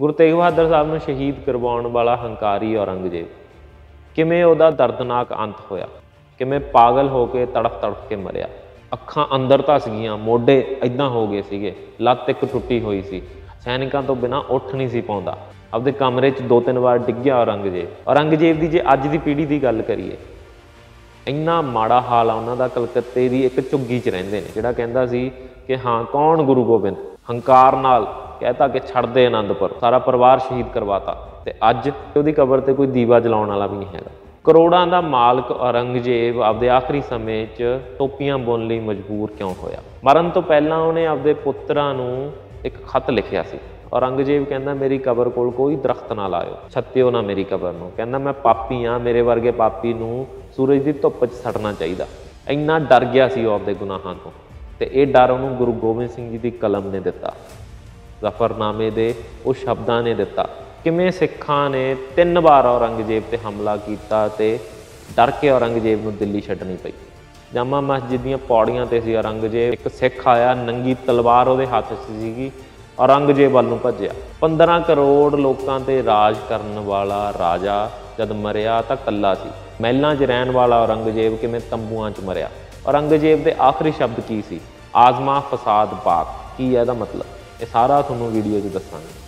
ਗੁਰੂ ਤੇਗ ਬਹਾਦਰ ਸਾਹਿਬ ਨੂੰ ਸ਼ਹੀਦ ਕਰਵਾਉਣ ਵਾਲਾ ਹੰਕਾਰੀ ਔਰੰਗਜ਼ੇਬ ਕਿਵੇਂ ਉਹਦਾ ਦਰਦਨਾਕ ਅੰਤ ਹੋਇਆ ਕਿਵੇਂ ਪਾਗਲ ਹੋ ਕੇ ਤੜਫ ਤੜਫ ਕੇ ਮਰਿਆ ਅੱਖਾਂ ਅੰਦਰ ਧਸ ਗਈਆਂ ਮੋਢੇ ਇਦਾਂ ਹੋ ਗਏ ਸੀਗੇ ਲੱਤ ਇੱਕ ਟੁੱਟੀ ਹੋਈ ਸੀ ਸੈਨਿਕਾਂ ਤੋਂ ਬਿਨਾ ਉੱਠ ਨਹੀਂ ਸੀ ਪਾਉਂਦਾ ਆਪਦੇ ਕਮਰੇ 'ਚ ਦੋ ਤਿੰਨ ਵਾਰ ਡਿੱਗਿਆ ਔਰੰਗਜ਼ੇਬ ਔਰੰਗਜ਼ੇਬ ਦੀ ਜੇ ਅੱਜ ਦੀ ਪੀੜ੍ਹੀ ਦੀ ਗੱਲ ਕਰੀਏ ਇੰਨਾ ਮਾੜਾ ਹਾਲ ਆ ਉਹਨਾਂ ਦਾ ਕਲਕੱਤੇ ਦੀ ਇੱਕ ਝੁੱਗੀ 'ਚ ਰਹਿੰਦੇ ਨੇ ਜਿਹੜਾ ਕਹਿੰਦਾ ਸੀ ਕਿ ਹਾਂ ਕੌਣ ਗੁਰੂ ਗੋਬਿੰਦ ਹੰਕਾਰ ਨਾਲ ਕਹਿਤਾ ਕਿ ਛੱਡ ਦੇ ਆਨੰਦਪੁਰ ਸਾਰਾ ਪਰਿਵਾਰ ਸ਼ਹੀਦ ਕਰਵਾਤਾ ਤੇ ਅੱਜ ਉਹਦੀ ਕਬਰ ਤੇ ਕੋਈ ਦੀਵਾ ਜਲਾਉਣ ਵਾਲਾ ਵੀ ਨਹੀਂ ਹੈਗਾ ਕਰੋੜਾਂ ਦਾ ਮਾਲਕ ਔਰੰਗਜ਼ੇਬ ਆਪਦੇ ਆਖਰੀ ਸਮੇਂ 'ਚ ਟੋਪੀਆਂ ਬੁਣ ਲਈ ਮਜਬੂਰ ਕਿਉਂ ਹੋਇਆ ਮਰਨ ਤੋਂ ਪਹਿਲਾਂ ਉਹਨੇ ਆਪਦੇ ਪੁੱਤਰਾਂ ਨੂੰ ਇੱਕ ਖੱਤ ਲਿਖਿਆ ਸੀ ਔਰੰਗਜ਼ੇਬ ਕਹਿੰਦਾ ਮੇਰੀ ਕਬਰ ਕੋਲ ਕੋਈ ਦਰਖਤ ਨਾ ਲਾਇਓ ਛੱਤਿਓ ਨਾ ਮੇਰੀ ਕਬਰ ਨੂੰ ਕਹਿੰਦਾ ਮੈਂ ਪਾਪੀ ਆ ਮੇਰੇ ਵਰਗੇ ਪਾਪੀ ਨੂੰ ਸੂਰਜ ਦੀ ਧੁੱਪ 'ਚ ਸੜਨਾ ਚਾਹੀਦਾ ਇੰਨਾ ਡਰ ਗਿਆ ਸੀ ਉਹ ਆਪਦੇ ਗੁਨਾਹਾਂ ਤੋਂ ਤੇ ਇਹ ਡਰ ਉਹਨੂੰ ਗੁਰੂ ਗੋਬਿੰਦ ਸਿੰਘ ਜੀ ਦੀ ਕਲਮ ਨੇ ਦਿੱਤਾ ਜ਼ਫਰਨਾਮੇ ਦੇ ਉਹ ਸ਼ਬਦਾਂ ਨੇ ਦਿੱਤਾ ਕਿਵੇਂ ਸਿੱਖਾਂ ਨੇ ਤਿੰਨ ਵਾਰ ਔਰੰਗਜ਼ੇਬ ਤੇ ਹਮਲਾ ਕੀਤਾ ਤੇ ਡਰ ਕੇ ਔਰੰਗਜ਼ੇਬ ਨੂੰ ਦਿੱਲੀ ਛੱਡਣੀ ਪਈ ਜਾਮਾ ਮਸਜਿਦ ਦੀਆਂ ਪੌੜੀਆਂ ਤੇ ਸੀ ਔਰੰਗਜ਼ੇਬ ਇੱਕ ਸਿੱਖ ਆਇਆ ਨੰਗੀ ਤਲਵਾਰ ਉਹਦੇ ਹੱਥ 'ਚ ਸੀਗੀ ਔਰੰਗਜ਼ੇਬ ਵੱਲ ਨੂੰ ਭੱਜਿਆ 15 ਕਰੋੜ ਲੋਕਾਂ ਤੇ ਰਾਜ ਕਰਨ ਵਾਲਾ ਰਾਜਾ ਜਦ ਮਰਿਆ ਤਾਂ ਕੱਲਾ ਸੀ ਮਹਿਲਾਂ 'ਚ ਰਹਿਣ ਵਾਲਾ ਔਰੰਗਜ਼ੇਬ ਕਿਵੇਂ ਤੰਬੂਆਂ 'ਚ ਮਰਿਆ ਔਰੰਗਜ਼ੇਬ ਦੇ ਆਖਰੀ ਸ਼ਬਦ ਕੀ ਸੀ ਆਜ਼ਮਾ ਫਸਾਦ ਪਾਕ ਕੀ ਹੈ ਇਹਦਾ ਮਤਲਬ ਇਹ ਸਾਰਾ ਤੁਹਾਨੂੰ ਵੀਡੀਓ 'ਚ ਦੱਸਾਂਗੇ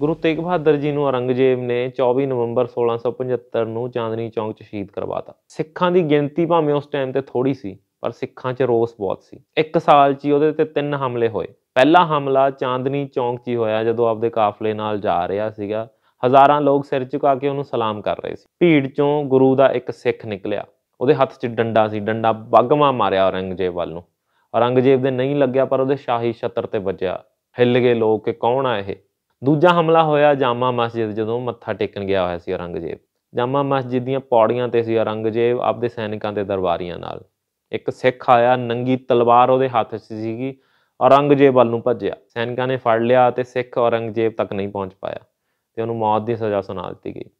ਗੁਰੂ ਤੇਗ ਬਹਾਦਰ ਜੀ ਨੂੰ ਔਰੰਗਜ਼ੇਬ ਨੇ 24 ਨਵੰਬਰ 1675 ਨੂੰ ਚਾਂਦਨੀ ਚੌਂਕ 'ਚ ਸ਼ਹੀਦ ਕਰਵਾਤਾ ਸਿੱਖਾਂ ਦੀ ਗਿਣਤੀ ਭਾਵੇਂ ਉਸ ਟਾਈਮ ਤੇ ਥੋੜੀ ਸੀ ਪਰ ਸਿੱਖਾਂ 'ਚ ਰੋਸ ਬਹੁਤ ਸੀ ਇੱਕ ਸਾਲ 'ਚ ਹੀ ਉਹਦੇ ਤੇ ਤਿੰਨ ਹਮਲੇ ਹੋਏ ਪਹਿਲਾ ਹਮਲਾ ਚਾਂਦਨੀ ਚੌਂਕ 'ਚ ਹੀ ਹੋਇਆ ਜਦੋਂ ਆਪਦੇ ਕਾਫਲੇ ਨਾਲ ਜਾ ਰਿਹਾ ਸੀਗਾ ਹਜ਼ਾਰਾਂ ਲੋਕ ਸਿਰ ਝੁਕਾ ਕੇ ਉਹਨੂੰ ਸਲਾਮ ਕਰ ਰਹੇ ਸੀ ਭੀੜ 'ਚੋਂ ਗੁਰੂ ਦਾ ਇੱਕ ਸਿੱਖ ਨਿਕਲਿਆ ਉਹਦੇ ਹੱਥ 'ਚ ਡੰਡਾ ਸੀ ਡੰਡਾ ਬਗਮਾ ਮਾਰਿਆ ਔਰੰਗਜ਼ੇਬ ਵੱਲ ਨੂੰ ਔਰੰਗਜ਼ੇਬ ਦੇ ਨਹੀਂ ਲੱਗਿਆ ਪਰ ਉਹਦੇ ਸ਼ਾਹੀ ਛਤਰ ਤੇ ਵੱਜਿਆ ਹਿੱਲ ਗਏ ਲੋਕ ਕਿ ਕੌਣ ਆ ਇਹ ਦੂਜਾ ਹਮਲਾ ਹੋਇਆ ਜਾਮਾ ਮਸਜਿਦ ਜਦੋਂ ਮੱਥਾ ਟੇਕਣ ਗਿਆ ਹੋਇਆ ਸੀ ਔਰੰਗਜ਼ੇਬ ਜਾਮਾ ਮਸਜਿਦ ਦੀਆਂ ਪੌੜੀਆਂ ਤੇ ਸੀ ਔਰੰਗਜ਼ੇਬ ਆਪਦੇ ਸੈਨਿਕਾਂ ਤੇ ਦਰਬਾਰੀਆਂ ਨਾਲ ਇੱਕ ਸਿੱਖ ਆਇਆ ਨੰਗੀ ਤਲਵਾਰ ਉਹਦੇ ਹੱਥ 'ਚ ਸੀਗੀ ਔਰੰਗਜ਼ੇਬ ਵੱਲ ਨੂੰ ਭੱਜਿਆ ਸੈਨਿਕਾਂ ਨੇ ਫੜ ਲਿਆ ਤੇ ਸਿੱਖ ਔਰੰਗਜ਼ੇਬ ਤੱਕ ਨਹੀਂ ਪਹੁੰਚ ਪਾਇਆ ਤੇ ਉਹਨੂੰ ਮੌਤ ਦੀ ਸਜ਼ਾ ਸੁਣਾ ਦਿੱਤੀ ਗਈ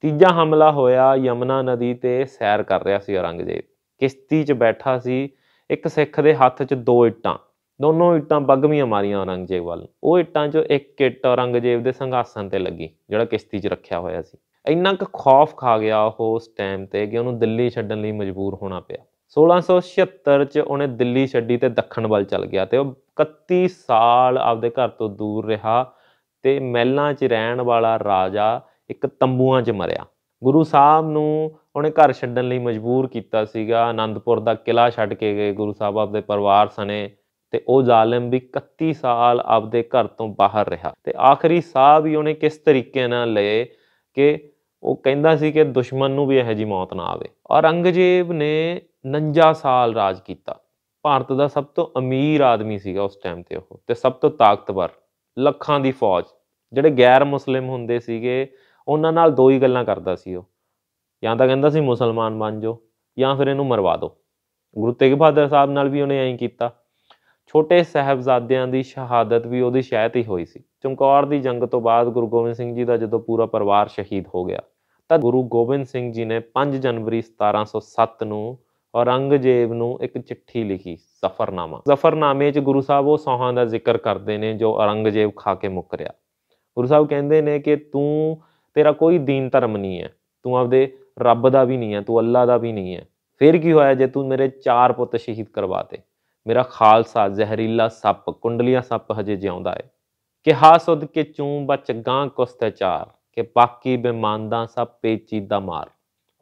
ਤੀਜਾ ਹਮਲਾ ਹੋਇਆ ਯਮਨਾ ਨਦੀ ਤੇ ਸੈਰ ਕਰ ਰਿਹਾ ਸੀ ਔਰੰਗਜ਼ੇਬ ਕਿਸ਼ਤੀ 'ਚ ਬੈਠਾ ਸੀ ਇੱਕ ਸਿੱਖ ਦੇ ਹੱਥ 'ਚ ਦੋ ਇੱਟਾਂ ਦੋਨੋਂ ਇੱਟਾਂ ਬਗਮੀਆਂ ਮਾਰੀਆਂ ਔਰੰਗਜ਼ੇਬ ਵੱਲ ਉਹ ਇੱਟਾਂ 'ਚੋਂ ਇੱਕ ਇੱਟ ਔਰੰਗਜ਼ੇਬ ਦੇ ਸੰਘਾਸਨ ਤੇ ਲੱਗੀ ਜਿਹੜਾ ਕਿਸ਼ਤੀ 'ਚ ਰੱਖਿਆ ਹੋਇਆ ਸੀ ਇੰਨਾ ਕੁ ਖੌਫ ਖਾ ਗਿਆ ਉਹ ਉਸ ਟਾਈਮ ਤੇ ਕਿ ਉਹਨੂੰ ਦਿੱਲੀ ਛੱਡਣ ਲਈ ਮਜਬੂਰ ਹੋਣਾ ਪਿਆ 1676 ਚ ਉਹਨੇ ਦਿੱਲੀ ਛੱਡੀ ਤੇ ਦੱਖਣ ਵੱਲ ਚੱਲ ਗਿਆ ਤੇ ਉਹ 31 ਸਾਲ ਆਪਦੇ ਘਰ ਤੋਂ ਦੂਰ ਰਿਹਾ ਤੇ ਮਹਿਲਾਂ 'ਚ ਰਹਿਣ ਵਾਲਾ ਰਾਜਾ ਇੱਕ ਤੰਬੂਆਂ 'ਚ ਮਰਿਆ ਗੁਰੂ ਸਾਹਿਬ ਨੂੰ ਉਹਨੇ ਘਰ ਛੱਡਣ ਲਈ ਮਜਬੂਰ ਕੀਤਾ ਸੀਗਾ ਆਨੰਦਪੁਰ ਦਾ ਕਿਲਾ ਛੱਡ ਕੇ ਗਏ ਗੁਰੂ ਸਾਹਿਬ ਆਪਦੇ ਪਰਿਵਾਰ ਸਣੇ ਤੇ ਉਹ ਜ਼ਾਲਮ ਵੀ 31 ਸਾਲ ਆਪਦੇ ਘਰ ਤੋਂ ਬਾਹਰ ਰਿਹਾ ਤੇ ਆਖਰੀ ਸਾਹ ਵੀ ਉਹਨੇ ਕਿਸ ਤਰੀਕੇ ਨਾਲ ਲਏ ਕਿ ਉਹ ਕਹਿੰਦਾ ਸੀ ਕਿ ਦੁਸ਼ਮਣ ਨੂੰ ਵੀ ਇਹੋ ਜੀ ਮੌਤ ਨਾ ਆਵੇ ਔਰੰਗਜ਼ੇਬ ਨੇ 49 ਸਾਲ ਰਾਜ ਕੀਤਾ ਭਾਰਤ ਦਾ ਸਭ ਤੋਂ ਅਮੀਰ ਆਦਮੀ ਸੀਗਾ ਉਸ ਟਾਈਮ ਤੇ ਉਹ ਤੇ ਸਭ ਤੋਂ ਤਾਕਤਵਰ ਲੱਖਾਂ ਦੀ ਫੌਜ ਜਿਹੜੇ ਗੈਰ ਮੁਸਲਿਮ ਹੁੰਦੇ ਸੀਗੇ ਉਹਨਾਂ ਨਾਲ ਦੋ ਹੀ ਗੱਲਾਂ ਕਰਦਾ ਸੀ ਉਹ ਜਾਂ ਤਾਂ ਕਹਿੰਦਾ ਸੀ ਮੁਸਲਮਾਨ ਬਣ ਜਾਓ ਜਾਂ ਫਿਰ ਇਹਨੂੰ ਮਰਵਾ ਦਿਓ ਗੁਰੂ ਤੇਗ ਬਹਾਦਰ ਸਾਹਿਬ ਨਾਲ ਵੀ ਉਹਨੇ ਐਂ ਕੀਤਾ ਛੋਟੇ ਸਹਬਜ਼ਾਦਿਆਂ ਦੀ ਸ਼ਹਾਦਤ ਵੀ ਉਹਦੀ ਸ਼ਾਇਦ ਹੀ ਹੋਈ ਸੀ ਚਮਕੌਰ ਦੀ ਜੰਗ ਤੋਂ ਬਾਅਦ ਗੁਰੂ ਗੋਬਿੰਦ ਸਿੰਘ ਜੀ ਦਾ ਜਦੋਂ ਪੂਰਾ ਪਰਿਵਾਰ ਸ਼ਹੀਦ ਹੋ ਗਿਆ ਤਾਂ ਗੁਰੂ ਗੋਬਿੰਦ ਸਿੰਘ ਜੀ ਨੇ 5 ਜਨਵਰੀ 1707 ਨੂੰ ਔਰੰਗਜ਼ੇਬ ਨੂੰ ਇੱਕ ਚਿੱਠੀ ਲਿਖੀ ਜ਼ਫਰਨਾਮਾ ਜ਼ਫਰਨਾਮੇ 'ਚ ਗੁਰੂ ਸਾਹਿਬ ਉਹ ਸੌਹਾਂ ਦਾ ਜ਼ਿਕਰ ਕਰਦੇ ਨੇ ਜੋ ਔਰੰਗਜ਼ੇਬ ਖਾ ਕੇ ਮੁੱਕ ਗੁਰੂ ਸਾਹਿਬ ਕਹਿੰਦੇ ਨੇ ਕਿ ਤੂੰ ਤੇਰਾ ਕੋਈ ਦੀਨ ਧਰਮ ਨਹੀਂ ਹੈ ਤੂੰ ਆਪਦੇ ਰੱਬ ਦਾ ਵੀ ਨਹੀਂ ਹੈ ਤੂੰ ਅੱਲਾ ਦਾ ਵੀ ਨਹੀਂ ਹੈ ਫਿਰ ਕੀ ਹੋਇਆ ਜੇ ਤੂੰ ਮੇਰੇ ਚਾਰ ਪੁੱਤ ਸ਼ਹੀਦ ਕਰਵਾਤੇ ਮੇਰਾ ਖਾਲਸਾ ਜ਼ਹਿਰੀਲਾ ਸੱਪ ਕੁੰਡਲੀਆਂ ਸੱਪ ਹਜੇ ਜਿਉਂਦਾ ਹੈ ਕਿ ਸੁਧ ਕੇ ਚੂੰ ਬਚ ਗਾਂ ਚਾਰ ਕਿ ਬਾਕੀ ਬੇਮਾਨਦਾ ਸਭ ਪੇਚੀਦਾ ਮਾਰ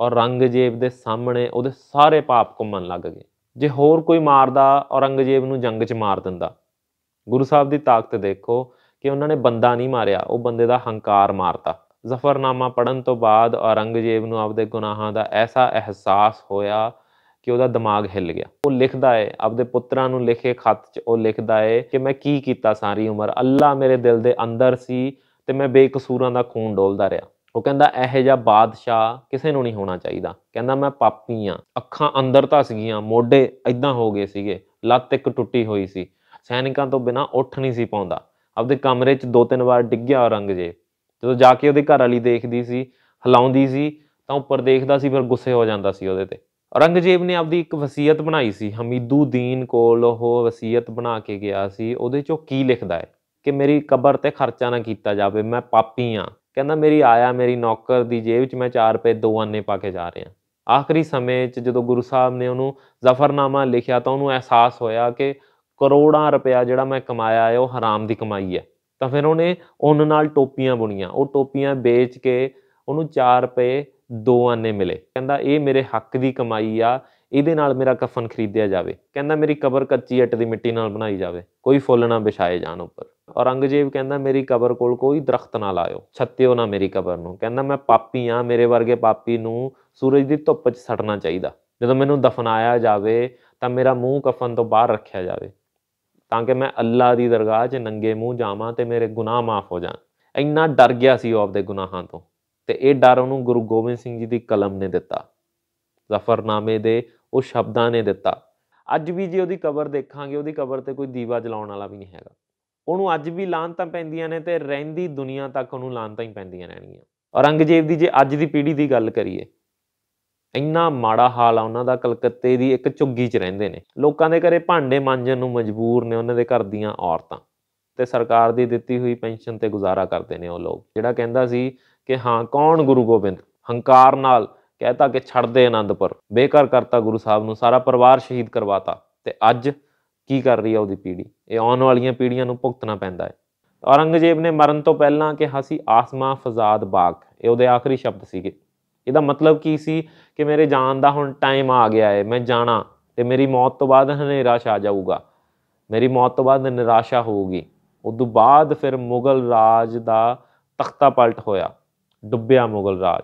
ਔਰ ਰੰਗਜੇਬ ਦੇ ਸਾਹਮਣੇ ਉਹਦੇ ਸਾਰੇ ਪਾਪ ਕੁੰਮਣ ਲੱਗ ਗਏ ਜੇ ਹੋਰ ਕੋਈ ਮਾਰਦਾ ਔਰੰਗਜ਼ੇਬ ਨੂੰ ਜੰਗ 'ਚ ਮਾਰ ਦਿੰਦਾ ਗੁਰੂ ਸਾਹਿਬ ਦੀ ਤਾਕਤ ਦੇਖੋ ਕਿ ਉਹਨਾਂ ਨੇ ਬੰਦਾ ਨਹੀਂ ਮਾਰਿਆ ਉਹ ਬੰਦੇ ਦਾ ਹੰਕਾਰ ਮਾਰਤਾ ਜ਼ਫਰਨਾਮਾ ਪੜਨ ਤੋਂ ਬਾਅਦ ਔਰੰਗਜ਼ੇਬ ਨੂੰ ਆਪਦੇ ਗੁਨਾਹਾਂ ਦਾ ਐਸਾ ਅਹਿਸਾਸ ਹੋਇਆ ਕਿ ਉਹਦਾ ਦਿਮਾਗ ਹਿੱਲ ਗਿਆ ਉਹ ਲਿਖਦਾ ਏ ਆਪਦੇ ਪੁੱਤਰਾਂ ਨੂੰ ਲਿਖੇ ਖੱਤ 'ਚ ਉਹ ਲਿਖਦਾ ਏ ਕਿ ਮੈਂ ਕੀ ਕੀਤਾ ਸਾਰੀ ਉਮਰ ਅੱਲਾ ਮੇਰੇ ਦਿਲ ਦੇ ਅੰਦਰ ਸੀ ਤੇ ਮੈਂ ਬੇਕਸੂਰਾਂ ਦਾ ਖੂਨ ਡੋਲਦਾ ਰਿਹਾ ਉਹ ਕਹਿੰਦਾ ਇਹੋ ਜਿਹਾ ਬਾਦਸ਼ਾਹ ਕਿਸੇ ਨੂੰ ਨਹੀਂ ਹੋਣਾ ਚਾਹੀਦਾ ਕਹਿੰਦਾ ਮੈਂ ਪਾਪੀ ਆ ਅੱਖਾਂ ਅੰਦਰ ਧਸ ਗਈਆਂ ਮੋਢੇ ਐਦਾਂ ਹੋ ਗਏ ਸੀਗੇ ਲੱਤ ਇੱਕ ਟੁੱਟੀ ਹੋਈ ਸੀ ਸੈਨਿਕਾਂ ਤੋਂ ਬਿਨਾ ਉੱਠ ਨਹੀਂ ਸੀ ਪਾਉਂਦਾ ਆਪਦੇ ਕਮਰੇ 'ਚ ਦੋ ਤਿੰਨ ਵਾਰ ਡਿੱਗਿਆ ਔਰੰਗਜ਼ੇਬ ਜਦੋਂ ਜਾ ਕੇ ਉਹਦੇ ਘਰ ਵਾਲੀ ਦੇਖਦੀ ਸੀ ਹਲਾਉਂਦੀ ਸੀ ਤਾਂ ਉੱਪਰ ਦੇਖਦਾ ਸੀ ਫਿਰ ਗੁੱਸੇ ਹੋ ਜਾਂਦਾ ਸੀ ਉਹਦੇ ਤੇ ਔਰੰਗਜ਼ੇਬ ਨੇ ਆਪਦੀ ਇੱਕ ਵਸੀਅਤ ਬਣਾਈ ਸੀ ਹਮੀਦੂਦੀਨ ਕੋਲ ਉਹ ਵਸੀਅਤ ਬਣਾ ਕੇ ਗਿਆ ਸੀ ਉਹਦੇ ਚੋਂ ਕੀ ਲਿਖਦਾ ਹੈ ਕਿ ਮੇਰੀ ਕਬਰ ਤੇ ਖਰਚਾ ਨਾ ਕੀਤਾ ਜਾਵੇ ਮੈਂ ਪਾਪੀ ਆ ਕਹਿੰਦਾ ਮੇਰੀ ਆਇਆ ਮੇਰੀ ਨੌਕਰ ਦੀ ਜੇਬ 'ਚ ਮੈਂ 4 ਰੁਪਏ ਦੋ ਆਨੇ ਪਾ ਕੇ ਜਾ ਰਿਹਾ ਆਖਰੀ ਸਮੇਂ 'ਚ ਜਦੋਂ ਗੁਰੂ ਸਾਹਿਬ ਨੇ ਉਹਨੂੰ ਜ਼ਫਰਨਾਮਾ ਲਿਖਿਆ ਤਾਂ ਉਹਨੂੰ ਅਹਿਸਾਸ ਹੋਇਆ ਕਿ ਕਰੋੜਾਂ ਰੁਪਇਆ ਜਿਹੜਾ ਮੈਂ ਕਮਾਇਆ ਹੈ ਉਹ ਹਰਾਮ ਦੀ ਕਮਾਈ ਹੈ ਤਾਂ ਫਿਰ ਉਹਨੇ ਉਹਨਾਂ ਨਾਲ ਟੋਪੀਆਂ ਬੁਣੀਆਂ ਉਹ ਟੋਪੀਆਂ ਵੇਚ ਕੇ ਉਹਨੂੰ 4 ਰੁਪਏ 2 ਆਨੇ ਮਿਲੇ ਕਹਿੰਦਾ ਇਹ ਮੇਰੇ ਹੱਕ ਦੀ ਕਮਾਈ ਆ ਇਹਦੇ ਨਾਲ ਮੇਰਾ ਕਫਨ ਖਰੀਦਿਆ ਜਾਵੇ ਕਹਿੰਦਾ ਮੇਰੀ ਕਬਰ ਕੱਚੀ ਇੱਟ ਦੀ ਮਿੱਟੀ ਨਾਲ ਬਣਾਈ ਜਾਵੇ ਕੋਈ ਫੁੱਲ ਨਾ ਵਿਛਾਏ ਜਾਣ ਉੱਪਰ ਔਰੰਗਜ਼ੇਬ ਕਹਿੰਦਾ ਮੇਰੀ ਕਬਰ ਕੋਲ ਕੋਈ ਦਰਖਤ ਨਾ ਲਾਇਓ ਛੱਤਿਓ ਨਾ ਮੇਰੀ ਕਬਰ ਨੂੰ ਕਹਿੰਦਾ ਮੈਂ ਪਾਪੀ ਆ ਮੇਰੇ ਵਰਗੇ ਪਾਪੀ ਨੂੰ ਸੂਰਜ ਦੀ ਧੁੱਪ 'ਚ ਸੜਨਾ ਚਾਹੀਦਾ ਜਦੋਂ ਮੈਨੂੰ ਦਫਨਾਇਆ ਜਾਵੇ ਤਾਂ ਮੇਰਾ ਮੂੰਹ ਕਫਨ ਤੋਂ ਬਾਹਰ ਰੱਖਿਆ ਜਾਵੇ ਤਾਂ ਕਿ ਮੈਂ ਅੱਲਾ ਦੀ ਦਰਗਾਹ 'ਚ ਨੰਗੇ ਮੂੰਹ ਜਾਵਾਂ ਤੇ ਮੇਰੇ ਗੁਨਾਹ ਮਾਫ ਹੋ ਜਾਣ ਇੰਨਾ ਡਰ ਗਿਆ ਸੀ ਉਹ ਆਪਦੇ ਗੁਨਾਹਾਂ ਤੋਂ ਤੇ ਇਹ ਡਰ ਉਹਨੂੰ ਗੁਰੂ ਗੋਬਿੰਦ ਸਿੰਘ ਜੀ ਦੀ ਕਲਮ ਨੇ ਦਿੱਤਾ ਜ਼ਫਰਨਾਮੇ ਦੇ ਉਹ ਸ਼ਬਦਾਂ ਨੇ ਦਿੱਤਾ ਅੱਜ ਵੀ ਜੇ ਉਹਦੀ ਕਬਰ ਦੇਖਾਂਗੇ ਉਹਦੀ ਕਬਰ ਤੇ ਕੋਈ ਦੀਵਾ ਜਲਾਉਣ ਵਾਲਾ ਵੀ ਨਹੀਂ ਹੈਗਾ ਉਹਨੂੰ ਅੱਜ ਵੀ ਲਾਂਤਾਂ ਪੈਂਦੀਆਂ ਨੇ ਤੇ ਰਹਿੰਦੀ ਦੁਨੀਆ ਤੱਕ ਉਹਨੂੰ ਲਾਂਤਾਂ ਹੀ ਪੈਂਦੀਆਂ ਰਹਿਣਗੀਆਂ ਔਰੰਗਜ਼ੇਬ ਦੀ ਜੇ ਅੱਜ ਦੀ ਪੀੜ੍ਹੀ ਦੀ ਗੱਲ ਕਰੀਏ ਇੰਨਾ ਮਾੜਾ ਹਾਲ ਆ ਉਹਨਾਂ ਦਾ ਕਲਕੱਤੇ ਦੀ ਇੱਕ ਝੁੱਗੀ 'ਚ ਰਹਿੰਦੇ ਨੇ ਲੋਕਾਂ ਦੇ ਘਰੇ ਭਾਂਡੇ ਮਾਂਜਣ ਨੂੰ ਮਜਬੂਰ ਨੇ ਉਹਨਾਂ ਦੇ ਘਰ ਦੀਆਂ ਔਰਤਾਂ ਤੇ ਸਰਕਾਰ ਦੀ ਦਿੱਤੀ ਹੋਈ ਪੈਨਸ਼ਨ ਤੇ ਗੁਜ਼ਾਰਾ ਕਰਦੇ ਨੇ ਉਹ ਲੋਕ ਜਿਹੜਾ ਕਹਿੰਦਾ ਸੀ ਕਿ ਹਾਂ ਕੌਣ ਗੁਰੂ ਗੋਬਿੰਦ ਹੰਕਾਰ ਨਾਲ ਕਹਤਾ ਕਿ ਛੱਡ ਦੇ ਆਨੰਦਪੁਰ ਬੇਕਾਰ ਕਰਤਾ ਗੁਰੂ ਸਾਹਿਬ ਨੂੰ ਸਾਰਾ ਪਰਿਵਾਰ ਸ਼ਹੀਦ ਕਰਵਾਤਾ ਤੇ ਅੱਜ ਕੀ ਕਰ ਰਹੀ ਆ ਉਹਦੀ ਪੀੜ੍ਹੀ ਇਹ ਆਉਣ ਵਾਲੀਆਂ ਪੀੜ੍ਹੀਆਂ ਨੂੰ ਭੁਗਤਣਾ ਪੈਂਦਾ ਹੈ ਔਰੰਗਜ਼ੇਬ ਨੇ ਮਰਨ ਤੋਂ ਪਹਿਲਾਂ ਕਿ ਹਸੀ ਆਸਮਾ ਫਜ਼ਾਦ ਬਾਗ ਇਹ ਉਹਦੇ ਆਖਰੀ ਸ਼ਬਦ ਸੀਗੇ ਇਹਦਾ ਮਤਲਬ ਕੀ ਸੀ ਕਿ ਮੇਰੇ ਜਾਣ ਦਾ ਹੁਣ ਟਾਈਮ ਆ ਗਿਆ ਹੈ ਮੈਂ ਜਾਣਾ ਤੇ ਮੇਰੀ ਮੌਤ ਤੋਂ ਬਾਅਦ ਹਨੇਰਾ ਛਾ ਜਾਊਗਾ ਮੇਰੀ ਮੌਤ ਤੋਂ ਬਾਅਦ ਨਿਰਾਸ਼ਾ ਹੋਊਗੀ ਉਦੋਂ ਬਾਅਦ ਫਿਰ ਮੁਗਲ ਰਾਜ ਦਾ ਤਖਤਾ ਪਲਟ ਹੋਇਆ ਡੁੱਬਿਆ ਮੁਗਲ ਰਾਜ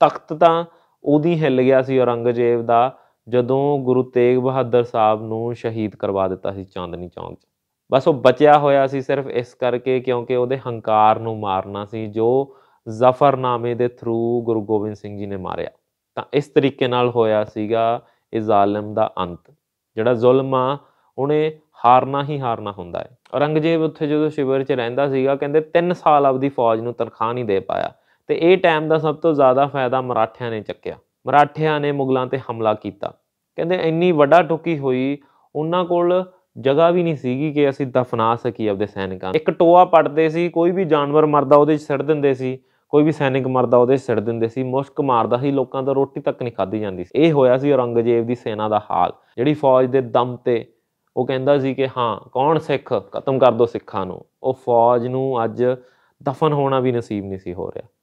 ਤਖਤ ਤਾਂ ਉਹਦੀ ਹਿੱਲ ਗਿਆ ਸੀ ਔਰੰਗਜ਼ੇਬ ਦਾ ਜਦੋਂ ਗੁਰੂ ਤੇਗ ਬਹਾਦਰ ਸਾਹਿਬ ਨੂੰ ਸ਼ਹੀਦ ਕਰਵਾ ਦਿੱਤਾ ਸੀ ਚਾਂਦਨੀ ਚੌਂਕ 'ਚ ਬਸ ਉਹ ਬਚਿਆ ਹੋਇਆ ਸੀ ਸਿਰਫ ਇਸ ਕਰਕੇ ਕਿਉਂਕਿ ਉਹਦੇ ਹੰਕਾਰ ਨੂੰ ਮਾਰਨਾ ਸੀ ਜੋ ਜ਼ਫਰਨਾਮੇ ਦੇ ਥਰੂ ਗੁਰੂ ਗੋਬਿੰਦ ਸਿੰਘ ਜੀ ਨੇ ਮਾਰਿਆ ਤਾਂ ਇਸ ਤਰੀਕੇ ਨਾਲ ਹੋਇਆ ਸੀਗਾ ਇਹ ਜ਼ਾਲਮ ਦਾ ਅੰਤ ਜਿਹੜਾ ਜ਼ੁਲਮ ਆ ਉਹਨੇ ਹਾਰਨਾ ਹੀ ਹਾਰਨਾ ਹੁੰਦਾ ਹੈ ਔਰੰਗਜ਼ੇਬ ਉੱਥੇ ਜਦੋਂ ਸ਼ਿਵਰ 'ਚ ਰਹਿੰਦਾ ਸੀਗਾ ਕਹਿੰਦੇ 3 ਸਾਲ ਆਪਦੀ ਫੌਜ ਨੂੰ ਤਨਖਾਹ ਨਹੀਂ ਦੇ ਪਾਇਆ ਤੇ ਇਹ ਟਾਈਮ ਦਾ ਸਭ ਤੋਂ ਜ਼ਿਆਦਾ ਫਾਇਦਾ ਮਰਾਠਿਆਂ ਨੇ ਚੱਕਿਆ ਮਰਾਠਿਆਂ ਨੇ ਮੁਗਲਾਂ ਤੇ ਹਮਲਾ ਕੀਤਾ ਕਹਿੰਦੇ ਇੰਨੀ ਵੱਡਾ ਟੁਕੀ ਹੋਈ ਉਹਨਾਂ ਕੋਲ ਜਗ੍ਹਾ ਵੀ ਨਹੀਂ ਸੀਗੀ ਕਿ ਅਸੀਂ ਦਫਨਾ ਸਕੀਏ ਆਪਦੇ ਸੈਨਿਕਾਂ ਇੱਕ ਟੋਆ ਪੜਦੇ ਸੀ ਕੋਈ ਵੀ ਜਾਨਵਰ ਮਰਦਾ ਉਹਦੇ 'ਚ ਸੜ ਦਿੰਦੇ ਸੀ ਕੋਈ ਵੀ ਸੈਨਿਕ ਮਰਦਾ ਉਹਦੇ ਸਿਰ ਦਿੰਦੇ ਸੀ ਮੁਸ਼ਕ ਮਾਰਦਾ ਸੀ ਲੋਕਾਂ ਦਾ ਰੋਟੀ ਤੱਕ ਨਹੀਂ ਖਾਧੀ ਜਾਂਦੀ ਸੀ ਇਹ ਹੋਇਆ ਸੀ ਔਰੰਗਜ਼ੇਬ ਦੀ ਸੈਨਾ ਦਾ ਹਾਲ ਜਿਹੜੀ ਫੌਜ ਦੇ ਦਮ ਤੇ ਉਹ ਕਹਿੰਦਾ ਸੀ ਕਿ ਹਾਂ ਕੌਣ ਸਿੱਖ ਖਤਮ ਕਰ ਦੋ ਸਿੱਖਾਂ ਨੂੰ ਉਹ ਫੌਜ ਨੂੰ ਅੱਜ ਦਫਨ ਹੋਣਾ ਵੀ ਨਸੀਬ ਨਹੀਂ ਸੀ ਹੋ ਰਿਹਾ